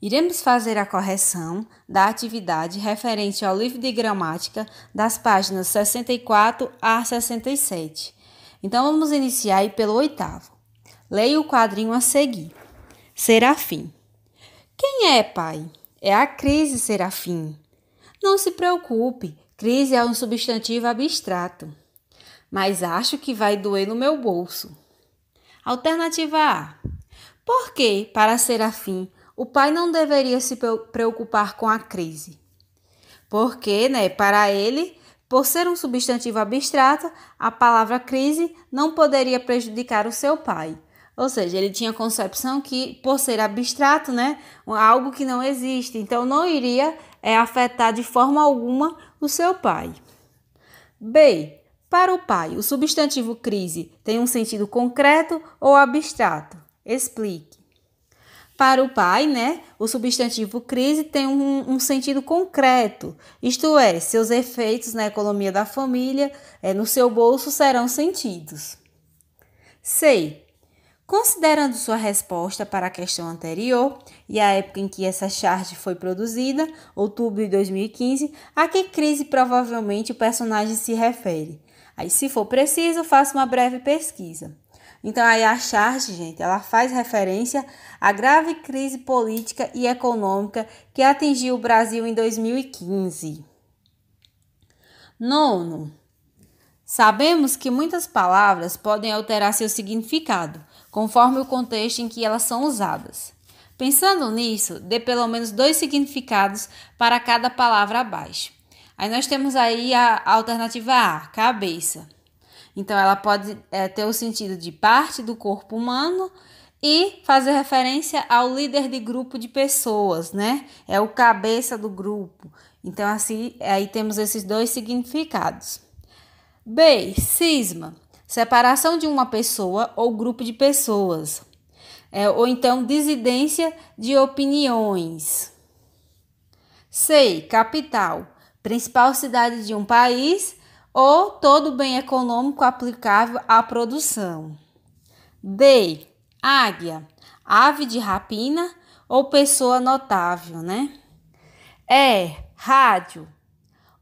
Iremos fazer a correção da atividade referente ao livro de gramática das páginas 64 a 67. Então vamos iniciar pelo oitavo. Leia o quadrinho a seguir. Serafim. Quem é, pai? É a crise, Serafim. Não se preocupe, crise é um substantivo abstrato. Mas acho que vai doer no meu bolso. Alternativa A. Por que, para Serafim, o pai não deveria se preocupar com a crise. Porque, né, para ele, por ser um substantivo abstrato, a palavra crise não poderia prejudicar o seu pai. Ou seja, ele tinha a concepção que, por ser abstrato, né, algo que não existe, então não iria é, afetar de forma alguma o seu pai. B. Para o pai, o substantivo crise tem um sentido concreto ou abstrato? Explique. Para o pai, né, o substantivo crise tem um, um sentido concreto, isto é, seus efeitos na economia da família, é, no seu bolso, serão sentidos. C. Considerando sua resposta para a questão anterior e a época em que essa charge foi produzida, outubro de 2015, a que crise provavelmente o personagem se refere? Aí, se for preciso, faça uma breve pesquisa. Então, aí a Charge, gente, ela faz referência à grave crise política e econômica que atingiu o Brasil em 2015. Nono, sabemos que muitas palavras podem alterar seu significado, conforme o contexto em que elas são usadas. Pensando nisso, dê pelo menos dois significados para cada palavra abaixo. Aí nós temos aí a alternativa A, cabeça. Então, ela pode é, ter o sentido de parte do corpo humano e fazer referência ao líder de grupo de pessoas, né? É o cabeça do grupo. Então, assim, aí temos esses dois significados. B. Cisma. Separação de uma pessoa ou grupo de pessoas. É, ou então dissidência de opiniões. C. Capital. Principal cidade de um país ou todo bem econômico aplicável à produção. D. Águia, ave de rapina ou pessoa notável, né? E. Rádio,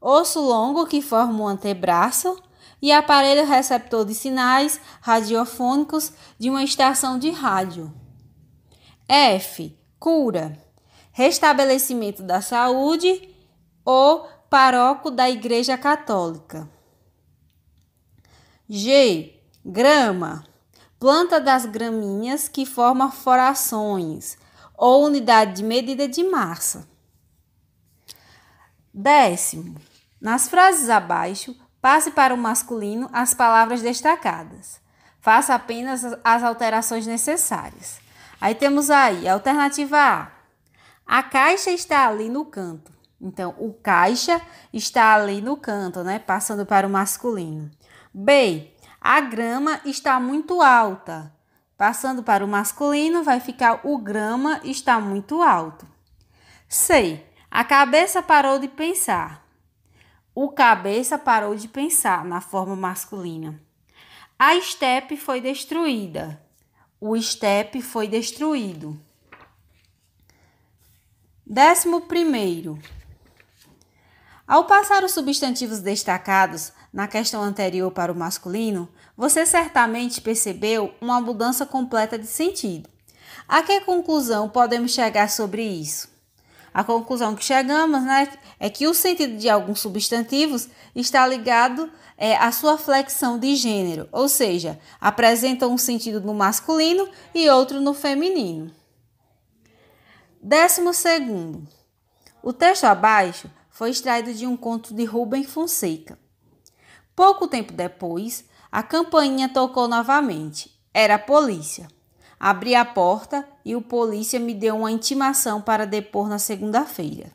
osso longo que forma o um antebraço e aparelho receptor de sinais radiofônicos de uma estação de rádio. F. Cura, restabelecimento da saúde ou paróquio da Igreja Católica. G. Grama. Planta das graminhas que forma forações ou unidade de medida de massa. Décimo. Nas frases abaixo, passe para o masculino as palavras destacadas. Faça apenas as alterações necessárias. Aí temos aí, alternativa A. A caixa está ali no canto. Então, o caixa está ali no canto, né? Passando para o masculino. B. A grama está muito alta. Passando para o masculino, vai ficar o grama está muito alto. C. A cabeça parou de pensar. O cabeça parou de pensar na forma masculina. A estepe foi destruída. O estepe foi destruído. Décimo primeiro. Ao passar os substantivos destacados na questão anterior para o masculino, você certamente percebeu uma mudança completa de sentido. A que conclusão podemos chegar sobre isso? A conclusão que chegamos né, é que o sentido de alguns substantivos está ligado é, à sua flexão de gênero, ou seja, apresentam um sentido no masculino e outro no feminino. Décimo segundo. O texto abaixo foi extraído de um conto de Rubem Fonseca. Pouco tempo depois, a campainha tocou novamente. Era a polícia. Abri a porta e o polícia me deu uma intimação para depor na segunda-feira.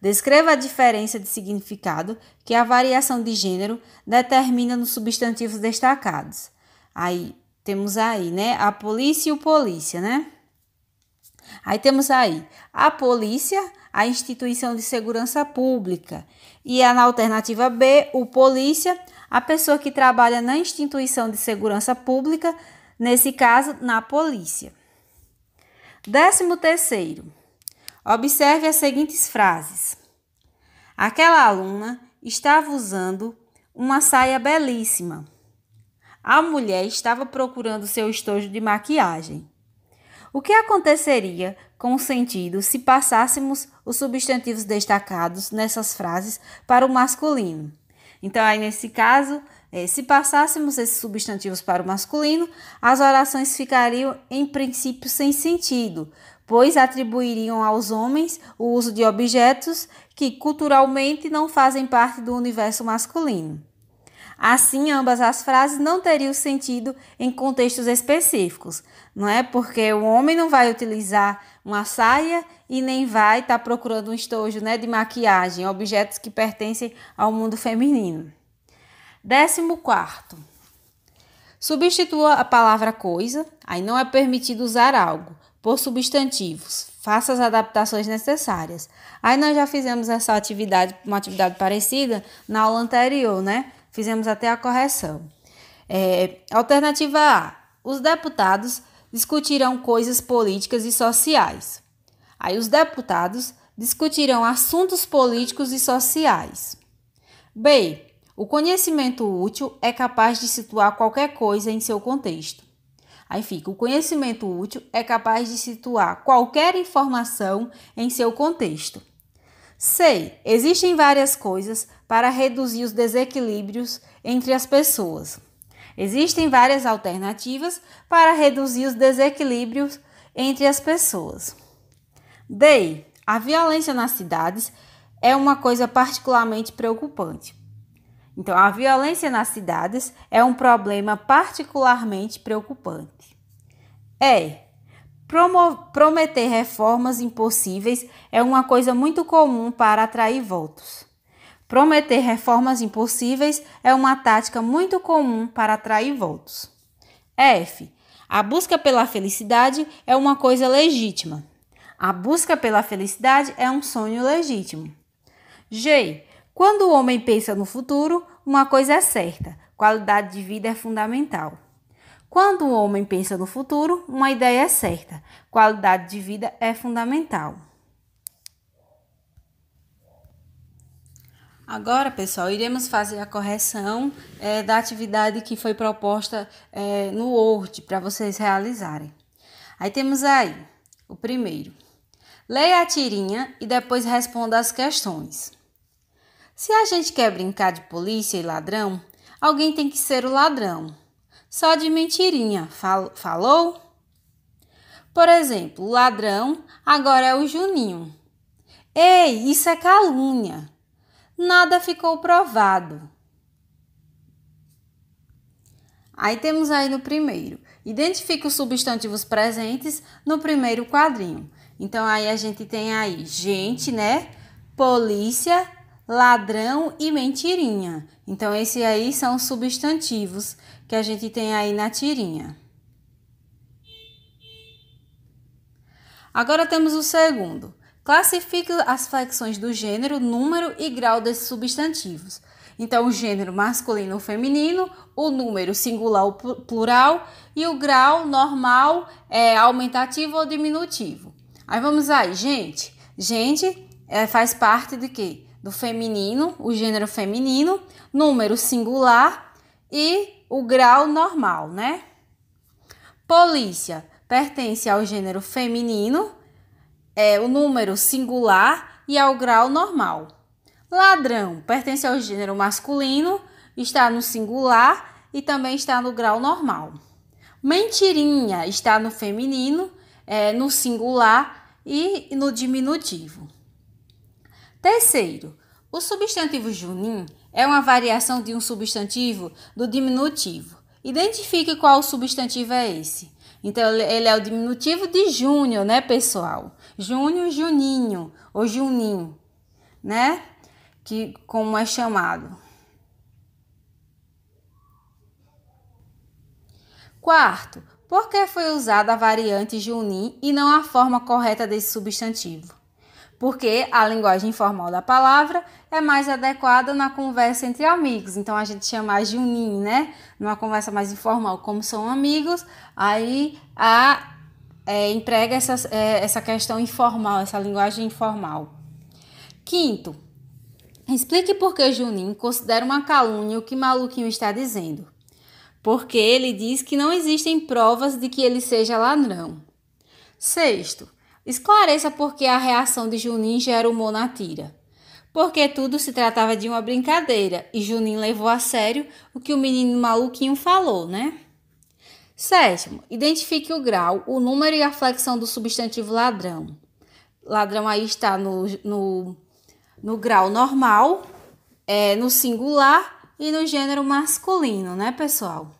Descreva a diferença de significado que a variação de gênero determina nos substantivos destacados. Aí temos aí, né? A polícia e o polícia, né? Aí temos aí a polícia, a instituição de segurança pública. E a é na alternativa B, o polícia, a pessoa que trabalha na instituição de segurança pública, nesse caso, na polícia. Décimo terceiro. Observe as seguintes frases. Aquela aluna estava usando uma saia belíssima. A mulher estava procurando seu estojo de maquiagem. O que aconteceria com o sentido se passássemos os substantivos destacados nessas frases para o masculino? Então, aí nesse caso, é, se passássemos esses substantivos para o masculino, as orações ficariam em princípio sem sentido, pois atribuiriam aos homens o uso de objetos que culturalmente não fazem parte do universo masculino. Assim, ambas as frases não teriam sentido em contextos específicos, não é? Porque o homem não vai utilizar uma saia e nem vai estar tá procurando um estojo né, de maquiagem, objetos que pertencem ao mundo feminino. Décimo quarto. Substitua a palavra coisa, aí não é permitido usar algo, por substantivos. Faça as adaptações necessárias. Aí nós já fizemos essa atividade, uma atividade parecida na aula anterior, né? Fizemos até a correção. É, alternativa A: os deputados discutirão coisas políticas e sociais. Aí, os deputados discutirão assuntos políticos e sociais. B. O conhecimento útil é capaz de situar qualquer coisa em seu contexto. Aí fica: o conhecimento útil é capaz de situar qualquer informação em seu contexto. Sei, existem várias coisas para reduzir os desequilíbrios entre as pessoas. Existem várias alternativas para reduzir os desequilíbrios entre as pessoas. Dei, a violência nas cidades é uma coisa particularmente preocupante. Então, a violência nas cidades é um problema particularmente preocupante. É, prometer reformas impossíveis é uma coisa muito comum para atrair votos. Prometer reformas impossíveis é uma tática muito comum para atrair votos. F. A busca pela felicidade é uma coisa legítima. A busca pela felicidade é um sonho legítimo. G. Quando o homem pensa no futuro, uma coisa é certa: qualidade de vida é fundamental. Quando o homem pensa no futuro, uma ideia é certa: qualidade de vida é fundamental. Agora, pessoal, iremos fazer a correção é, da atividade que foi proposta é, no Word para vocês realizarem. Aí temos aí o primeiro. Leia a tirinha e depois responda as questões. Se a gente quer brincar de polícia e ladrão, alguém tem que ser o ladrão só de mentirinha, fal falou? Por exemplo, o ladrão agora é o Juninho. Ei, isso é calúnia. Nada ficou provado. Aí temos aí no primeiro. Identifique os substantivos presentes no primeiro quadrinho. Então aí a gente tem aí gente, né? Polícia ladrão e mentirinha. Então, esses aí são os substantivos que a gente tem aí na tirinha. Agora temos o segundo. Classifique as flexões do gênero, número e grau desses substantivos. Então, o gênero masculino ou feminino, o número singular ou plural e o grau normal, é, aumentativo ou diminutivo. Aí vamos aí, gente. Gente é, faz parte de quê? do feminino, o gênero feminino, número singular e o grau normal, né? Polícia pertence ao gênero feminino, é o número singular e ao grau normal. Ladrão pertence ao gênero masculino, está no singular e também está no grau normal. Mentirinha está no feminino, é, no singular e no diminutivo. Terceiro, o substantivo junim é uma variação de um substantivo do diminutivo. Identifique qual substantivo é esse. Então, ele é o diminutivo de Júnior, né, pessoal? Júnior, Juninho ou junim, né? Que como é chamado. Quarto, por que foi usada a variante Junin e não a forma correta desse substantivo? porque a linguagem informal da palavra é mais adequada na conversa entre amigos. Então a gente chama de unim, né? Numa conversa mais informal, como são amigos, aí a é, emprega essa, é, essa questão informal, essa linguagem informal. Quinto, explique por que Juninho considera uma calúnia o que Maluquinho está dizendo. Porque ele diz que não existem provas de que ele seja ladrão. Sexto, Esclareça por que a reação de Junin gera humor na tira. Porque tudo se tratava de uma brincadeira e Junin levou a sério o que o menino maluquinho falou, né? Sétimo, identifique o grau, o número e a flexão do substantivo ladrão. Ladrão aí está no, no, no grau normal, é, no singular e no gênero masculino, né, pessoal?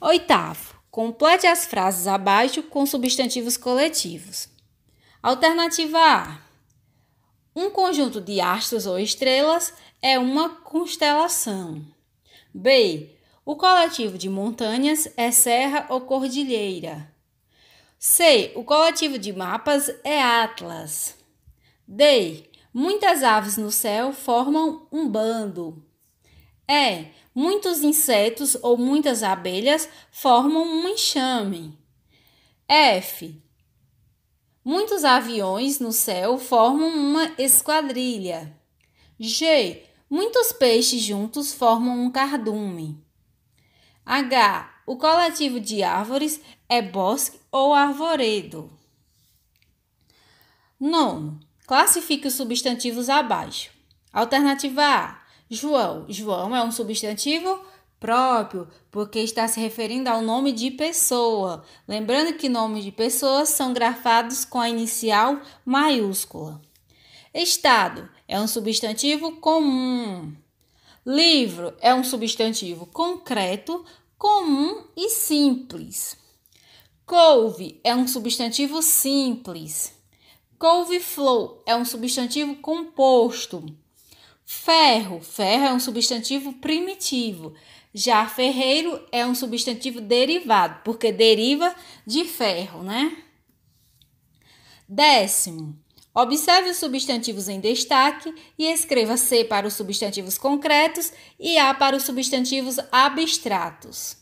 Oitavo, Complete as frases abaixo com substantivos coletivos. Alternativa A: Um conjunto de astros ou estrelas é uma constelação. B: O coletivo de montanhas é serra ou cordilheira. C. O coletivo de mapas é Atlas. D. Muitas aves no céu formam um bando. E. Muitos insetos ou muitas abelhas formam um enxame. F. Muitos aviões no céu formam uma esquadrilha. G. Muitos peixes juntos formam um cardume. H. O coletivo de árvores é bosque ou arvoredo. 9. Classifique os substantivos abaixo. Alternativa A. João. João é um substantivo próprio, porque está se referindo ao nome de pessoa. Lembrando que nomes de pessoas são grafados com a inicial maiúscula. Estado é um substantivo comum. Livro é um substantivo concreto, comum e simples. Couve é um substantivo simples. Couve-flor é um substantivo composto. Ferro. Ferro é um substantivo primitivo. Já ferreiro é um substantivo derivado, porque deriva de ferro, né? Décimo. Observe os substantivos em destaque e escreva C para os substantivos concretos e A para os substantivos abstratos.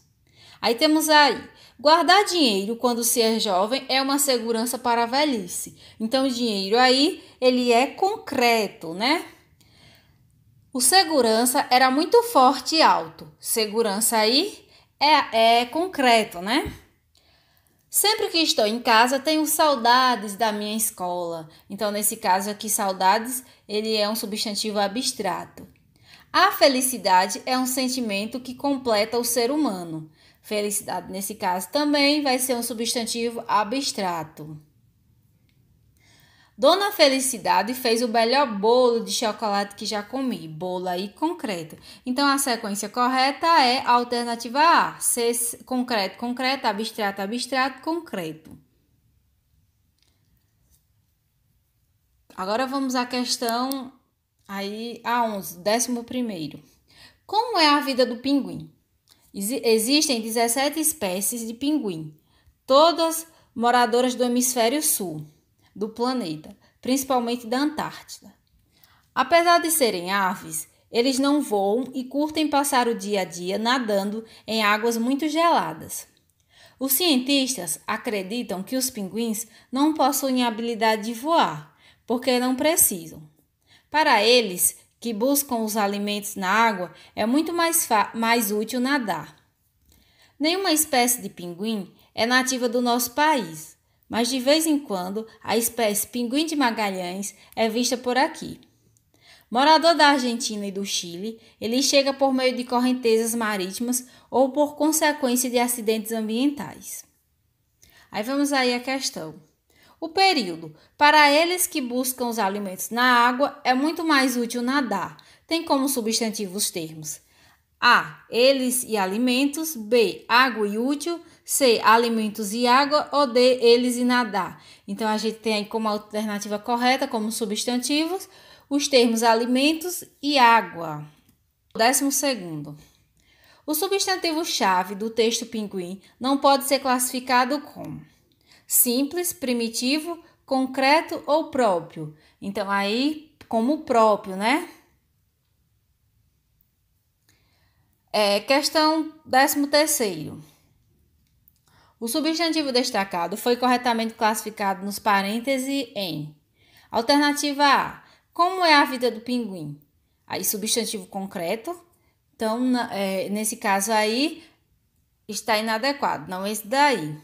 Aí temos aí. Guardar dinheiro quando se é jovem é uma segurança para a velhice. Então, o dinheiro aí, ele é concreto, né? O segurança era muito forte e alto. Segurança aí é, é concreto, né? Sempre que estou em casa, tenho saudades da minha escola. Então, nesse caso aqui, saudades, ele é um substantivo abstrato. A felicidade é um sentimento que completa o ser humano. Felicidade, nesse caso, também vai ser um substantivo abstrato. Dona Felicidade fez o melhor bolo de chocolate que já comi, bolo aí concreto. Então a sequência correta é a alternativa A: ser concreto, concreto, abstrato, abstrato, concreto. Agora vamos à questão aí a 11, décimo primeiro. Como é a vida do pinguim? Existem 17 espécies de pinguim, todas moradoras do hemisfério sul do planeta, principalmente da Antártida. Apesar de serem aves, eles não voam e curtem passar o dia a dia nadando em águas muito geladas. Os cientistas acreditam que os pinguins não possuem a habilidade de voar, porque não precisam. Para eles, que buscam os alimentos na água, é muito mais, mais útil nadar. Nenhuma espécie de pinguim é nativa do nosso país, mas de vez em quando a espécie pinguim de Magalhães é vista por aqui. Morador da Argentina e do Chile, ele chega por meio de correntezas marítimas ou por consequência de acidentes ambientais. Aí vamos aí a questão. O período. Para eles que buscam os alimentos na água, é muito mais útil nadar. Tem como substantivo os termos a. Eles e alimentos. B. Água e útil. C. Alimentos e água. Ou D. Eles e nadar. Então, a gente tem aí como alternativa correta, como substantivos, os termos alimentos e água. Décimo segundo. O substantivo-chave do texto pinguim não pode ser classificado como simples, primitivo, concreto ou próprio. Então, aí, como próprio, né? É, questão 13. O substantivo destacado foi corretamente classificado nos parênteses em alternativa A. Como é a vida do pinguim? Aí, substantivo concreto. Então, na, é, nesse caso aí, está inadequado, não esse daí.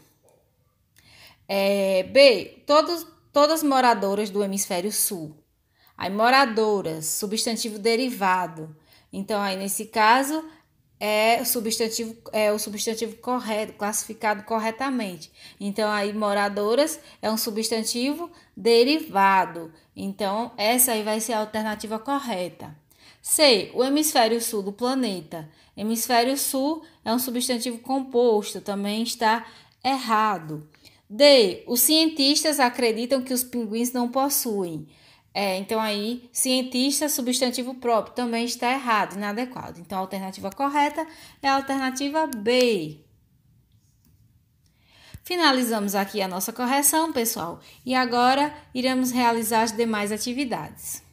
É, B. Todos, todas moradoras do hemisfério sul. Aí, moradoras, substantivo derivado. Então, aí, nesse caso, é o substantivo é o substantivo correto, classificado corretamente. Então aí moradoras é um substantivo derivado. Então essa aí vai ser a alternativa correta. C, o hemisfério sul do planeta. Hemisfério sul é um substantivo composto, também está errado. D, os cientistas acreditam que os pinguins não possuem. É, então aí, cientista, substantivo próprio, também está errado, inadequado. Então a alternativa correta é a alternativa B. Finalizamos aqui a nossa correção, pessoal, e agora iremos realizar as demais atividades.